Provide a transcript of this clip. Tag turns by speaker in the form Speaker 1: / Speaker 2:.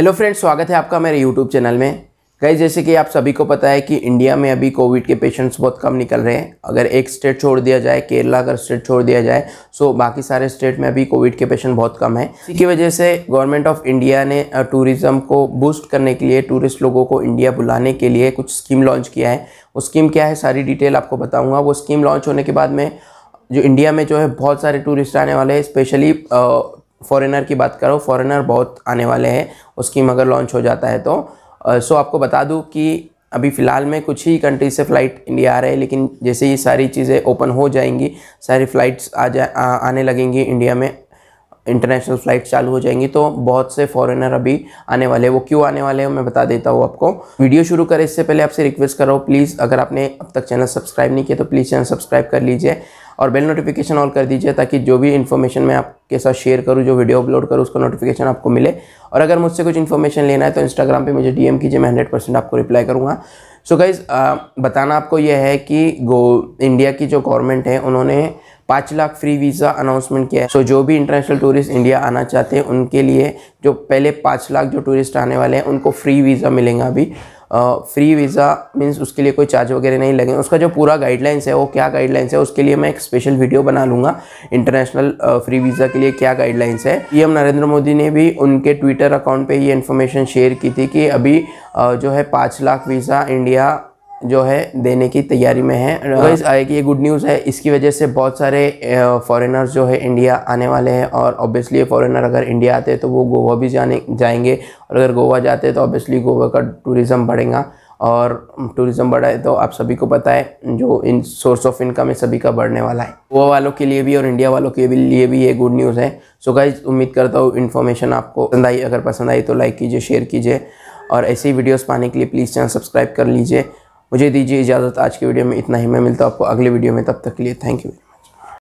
Speaker 1: Hello friends स्वागत है आपका मेरे यूट्यूब चैनल में कई जैसे कि आप सभी को पता है कि इंडिया में अभी कोविड के पेशेंट्स बहुत कम निकल रहे हैं अगर एक स्टेट छोड़ दिया जाए केरला अगर स्टेट छोड़ दिया जाए सो बाकी सारे स्टेट में अभी कोविड के पेशेंट बहुत कम है इसी की वजह से गवर्नमेंट ऑफ इंडिया ने टूरिज़्म को बूस्ट करने के लिए टूरिस्ट लोगों को इंडिया बुलाने के लिए कुछ स्कीम लॉन्च किया है वो स्कीम क्या है सारी डिटेल आपको बताऊँगा वो स्कीम लॉन्च होने के बाद में जो इंडिया में जो है बहुत सारे टूरिस्ट आने वाले हैं स्पेशली फॉरेनर की बात करो फॉरेनर बहुत आने वाले हैं उसकी मगर लॉन्च हो जाता है तो सो आपको बता दूँ कि अभी फ़िलहाल में कुछ ही कंट्री से फ़्लाइट इंडिया आ रहे हैं लेकिन जैसे ही सारी चीज़ें ओपन हो जाएंगी सारी फ़्लाइट्स आ जा आ, आने लगेंगी इंडिया में इंटरनेशनल फ़्लाइट चालू हो जाएंगी तो बहुत से फॉरेनर अभी आने वाले हैं वो क्यों आने वाले हैं मैं बता देता हूँ आपको वीडियो शुरू करें इससे पहले आपसे रिक्वेस्ट कर रहा हूँ प्लीज़ अगर आपने अब तक चैनल सब्सक्राइब नहीं किया तो प्लीज़ चैनल सब्सक्राइब कर लीजिए और बेल नोटिफिकेशन ऑल कर दीजिए ताकि जो भी इन्फॉर्मेशन मैं आपके साथ शेयर करूँ जो वीडियो अपलोड करूँ उसका नोटिफिकेशन आपको मिले और अगर मुझसे कुछ इन्फॉर्मेशन लेना है तो इंस्टाग्राम पर मुझे डी कीजिए मैं हंड्रेड आपको रिप्लाई करूँगा सो so गाइज बताना आपको यह है कि गो इंडिया की जो गवर्नमेंट है उन्होंने पाँच लाख फ्री वीज़ा अनाउंसमेंट किया है सो so, जो भी इंटरनेशनल टूरिस्ट इंडिया आना चाहते हैं उनके लिए जो पहले पाँच लाख जो टूरिस्ट आने वाले हैं उनको फ्री वीज़ा मिलेंगे अभी फ्री वीज़ा मीन्स उसके लिए कोई चार्ज वगैरह नहीं लगे उसका जो पूरा गाइडलाइंस है वो क्या गाइडलाइंस है उसके लिए मैं एक स्पेशल वीडियो बना लूँगा इंटरनेशनल फ्री वीज़ा के लिए क्या गाइडलाइंस है पी नरेंद्र मोदी ने भी उनके ट्विटर अकाउंट पर ये इन्फॉर्मेशन शेयर की थी कि अभी जो है पाँच लाख वीज़ा इंडिया जो है देने की तैयारी में है अदरवाइज हाँ। आएगी ये गुड न्यूज़ है इसकी वजह से बहुत सारे फॉरेनर्स जो है इंडिया आने वाले हैं और ऑब्वियसली फॉरेनर अगर इंडिया आते हैं तो वो गोवा भी जाने जाएंगे और अगर गोवा जाते हैं तो ऑब्वियसली गोवा का टूरिज़्म बढ़ेगा और टूरिज़्म बढ़ा है तो आप सभी को पता है जो इन सोर्स ऑफ इनकम है सभी का बढ़ने वाला है गोवा वालों के लिए भी और इंडिया वालों के लिए भी ये गुड न्यूज़ है सो गाइज उम्मीद करता हूँ इन्फॉर्मेशन आपको पसंद आई अगर पसंद आई तो लाइक कीजिए शेयर कीजिए और ऐसी वीडियोस पाने के लिए प्लीज़ चैनल सब्सक्राइब कर लीजिए मुझे दीजिए इजाज़त आज की वीडियो में इतना ही मैं मिलता हूँ आपको अगले वीडियो में तब तक के लिए थैंक यू